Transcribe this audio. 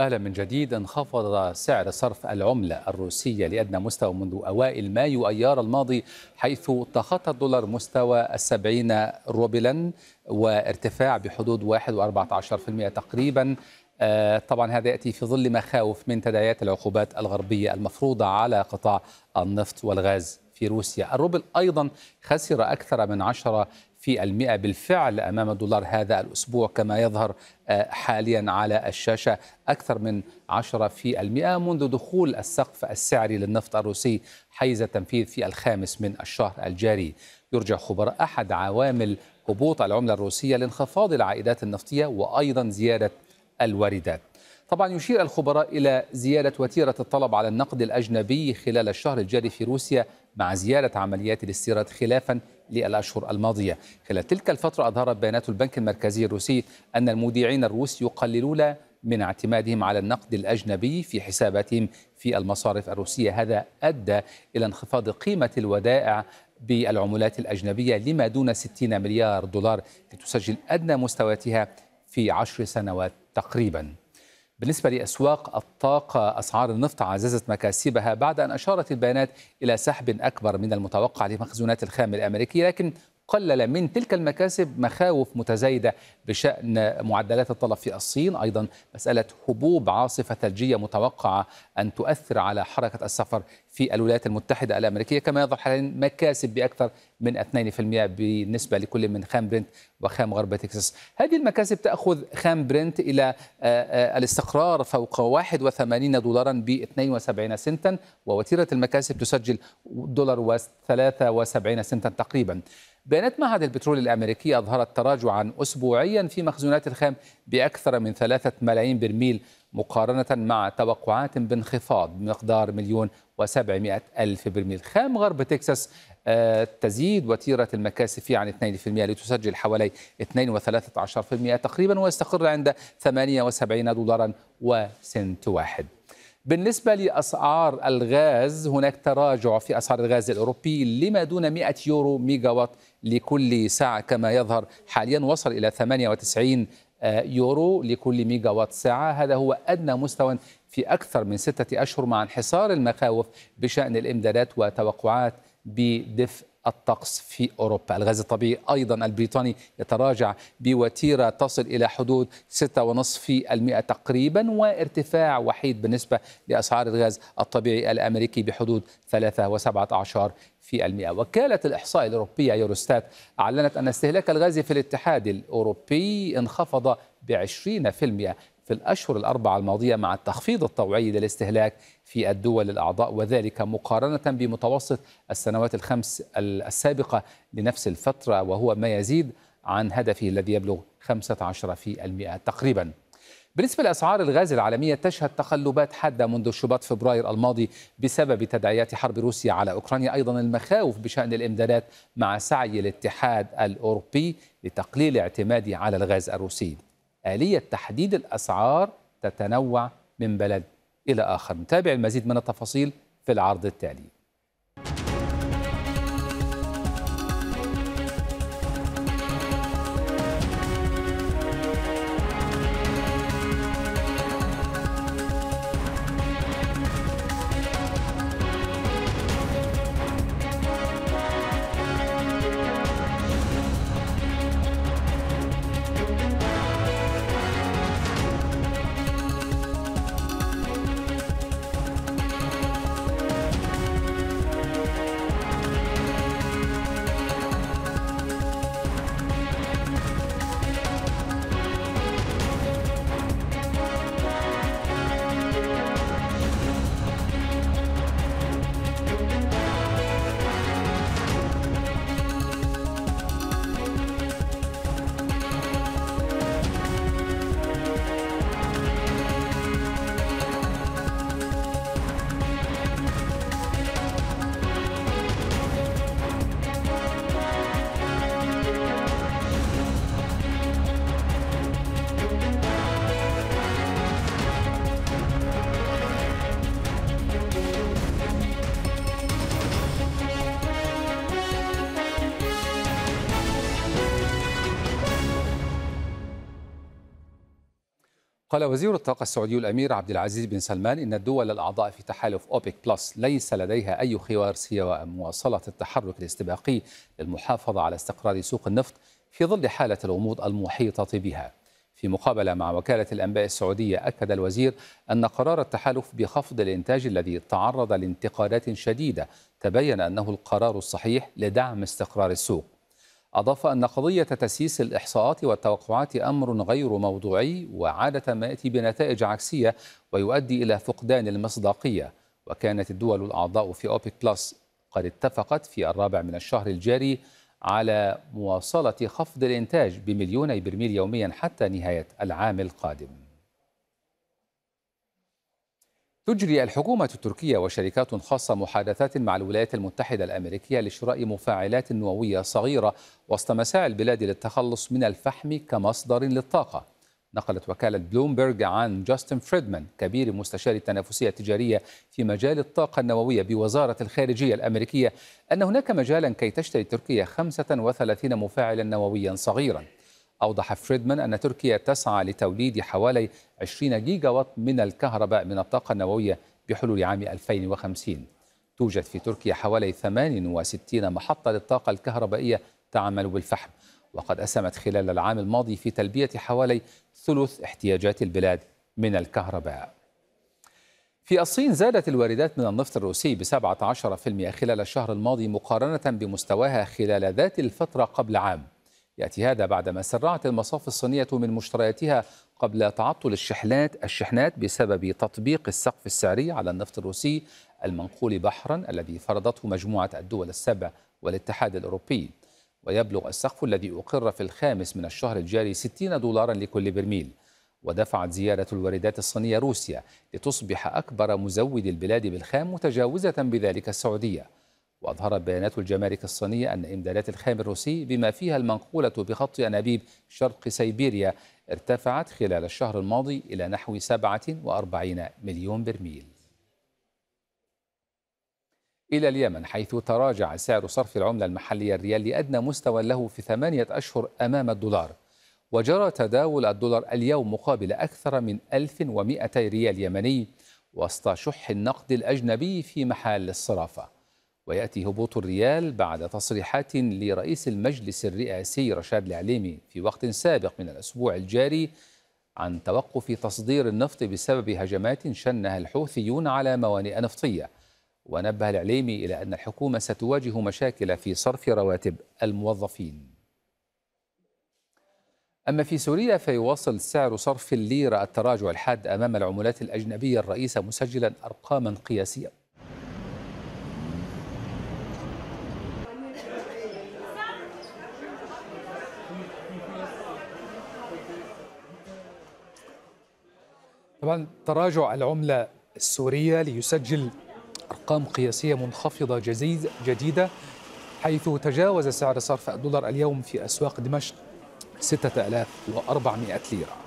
أهلا من جديد انخفض سعر صرف العملة الروسية لأدنى مستوى منذ أوائل مايو أيار الماضي حيث تخطى الدولار مستوى السبعين روبلا وارتفاع بحدود 1.14% تقريبا آه، طبعا هذا ياتي في ظل مخاوف من تداعيات العقوبات الغربيه المفروضه على قطاع النفط والغاز في روسيا الروبل أيضا خسر أكثر من 10 في المئة بالفعل أمام الدولار هذا الأسبوع كما يظهر آه، حاليا على الشاشة أكثر من 10 في المئة منذ دخول السقف السعري للنفط الروسي حيز التنفيذ في الخامس من الشهر الجاري يرجع خبراء أحد عوامل هبوط العملة الروسية لانخفاض العائدات النفطية وأيضا زيادة الواردات طبعا يشير الخبراء إلى زيادة وتيرة الطلب على النقد الأجنبي خلال الشهر الجاري في روسيا مع زيادة عمليات الاستيراد خلافا للأشهر الماضية خلال تلك الفترة أظهرت بيانات البنك المركزي الروسي أن المودعين الروس يقللون من اعتمادهم على النقد الأجنبي في حساباتهم في المصارف الروسية هذا أدى إلى انخفاض قيمة الودائع بالعملات الأجنبية لما دون 60 مليار دولار لتسجل أدنى مستوياتها في عشر سنوات تقريباً بالنسبة لأسواق الطاقة أسعار النفط عززت مكاسبها بعد أن أشارت البيانات إلى سحب أكبر من المتوقع لمخزونات الخام الأمريكية لكن قلل من تلك المكاسب مخاوف متزايده بشان معدلات الطلب في الصين، ايضا مساله هبوب عاصفه ثلجيه متوقعه ان تؤثر على حركه السفر في الولايات المتحده الامريكيه، كما يظهر حاليا مكاسب باكثر من 2% بالنسبه لكل من خام برنت وخام غرب تكساس. هذه المكاسب تاخذ خام برنت الى آه، آه، الاستقرار فوق 81 دولارا ب 72 سنتا ووتيره المكاسب تسجل دولار و73 سنتا تقريبا. بيانات معهد البترول الأمريكي أظهرت تراجعا أسبوعيا في مخزونات الخام بأكثر من ثلاثة ملايين برميل مقارنة مع توقعات بانخفاض بمقدار مليون وسبعمائة ألف برميل خام غرب تكساس آه، تزيد وتيرة المكاسب عن 2% لتسجل حوالي 2.13% تقريبا ويستقر عند 78 دولارا وسنت واحد بالنسبة لأسعار الغاز هناك تراجع في أسعار الغاز الأوروبي لما دون 100 يورو ميجا وات لكل ساعة كما يظهر حاليا وصل إلى 98 آه، يورو لكل ميجا وات ساعة هذا هو أدنى مستوى في أكثر من ستة أشهر مع انحصار المخاوف بشأن الإمدادات وتوقعات بدفء الطقس في أوروبا الغاز الطبيعي أيضا البريطاني يتراجع بوتيرة تصل إلى حدود 6.5% تقريبا وارتفاع وحيد بالنسبة لأسعار الغاز الطبيعي الأمريكي بحدود 3.17% وكالة الإحصاء الأوروبية يوروستات أعلنت أن استهلاك الغاز في الاتحاد الأوروبي انخفض ب 20% في الأشهر الأربعة الماضية مع التخفيض الطوعي للاستهلاك في الدول الأعضاء وذلك مقارنة بمتوسط السنوات الخمس السابقة لنفس الفترة وهو ما يزيد عن هدفه الذي يبلغ 15% تقريباً بالنسبة لأسعار الغاز العالمية تشهد تقلبات حادة منذ شباط فبراير الماضي بسبب تداعيات حرب روسيا على أوكرانيا أيضا المخاوف بشأن الإمدادات مع سعي الاتحاد الأوروبي لتقليل اعتماده على الغاز الروسي آلية تحديد الأسعار تتنوع من بلد إلى آخر نتابع المزيد من التفاصيل في العرض التالي قال وزير الطاقة السعودي الأمير عبد العزيز بن سلمان إن الدول الأعضاء في تحالف أوبيك بلس ليس لديها أي خيار سوى مواصلة التحرك الاستباقي للمحافظة على استقرار سوق النفط في ظل حالة الغموض المحيطة بها في مقابلة مع وكالة الأنباء السعودية أكد الوزير أن قرار التحالف بخفض الإنتاج الذي تعرض لانتقادات شديدة تبين أنه القرار الصحيح لدعم استقرار السوق أضاف أن قضية تسييس الإحصاءات والتوقعات أمر غير موضوعي وعادة ما يأتي بنتائج عكسية ويؤدي إلى فقدان المصداقية وكانت الدول الأعضاء في أوبيك بلس قد اتفقت في الرابع من الشهر الجاري على مواصلة خفض الإنتاج بمليوني برميل يوميا حتى نهاية العام القادم تجري الحكومة التركية وشركات خاصة محادثات مع الولايات المتحدة الأمريكية لشراء مفاعلات نووية صغيرة وسط مساعي البلاد للتخلص من الفحم كمصدر للطاقة نقلت وكالة بلومبرج عن جاستن فريدمان كبير مستشار التنافسية التجارية في مجال الطاقة النووية بوزارة الخارجية الأمريكية أن هناك مجالا كي تشتري تركيا 35 مفاعلا نوويا صغيرا أوضح فريدمان أن تركيا تسعى لتوليد حوالي 20 جيجا وات من الكهرباء من الطاقة النووية بحلول عام 2050 توجد في تركيا حوالي 68 محطة للطاقة الكهربائية تعمل بالفحم وقد أسهمت خلال العام الماضي في تلبية حوالي ثلث احتياجات البلاد من الكهرباء في الصين زادت الواردات من النفط الروسي ب 17% خلال الشهر الماضي مقارنة بمستواها خلال ذات الفترة قبل عام يأتي هذا بعدما سرعت المصاف الصينية من مشترياتها قبل تعطل الشحنات الشحنات بسبب تطبيق السقف السعري على النفط الروسي المنقول بحرا الذي فرضته مجموعة الدول السبع والاتحاد الأوروبي ويبلغ السقف الذي أقر في الخامس من الشهر الجاري 60 دولارا لكل برميل ودفعت زيادة الواردات الصينية روسيا لتصبح أكبر مزود البلاد بالخام متجاوزة بذلك السعودية وأظهرت بيانات الجمارك الصينية أن إمدادات الخام الروسي بما فيها المنقولة بخط أنابيب شرق سيبيريا ارتفعت خلال الشهر الماضي إلى نحو 47 مليون برميل إلى اليمن حيث تراجع سعر صرف العملة المحلية الريال لأدنى مستوى له في ثمانية أشهر أمام الدولار وجرى تداول الدولار اليوم مقابل أكثر من 1200 ريال يمني وسط شح النقد الأجنبي في محل الصرافة ويأتي هبوط الريال بعد تصريحات لرئيس المجلس الرئاسي رشاد العليمي في وقت سابق من الأسبوع الجاري عن توقف تصدير النفط بسبب هجمات شنها الحوثيون على موانئ نفطية ونبه العليمي إلى أن الحكومة ستواجه مشاكل في صرف رواتب الموظفين أما في سوريا فيواصل سعر صرف الليرة التراجع الحاد أمام العملات الأجنبية الرئيسة مسجلا أرقاما قياسية طبعا تراجع العملة السورية ليسجل أرقام قياسية منخفضة جديدة حيث تجاوز سعر صرف الدولار اليوم في أسواق دمشق 6400 ليرة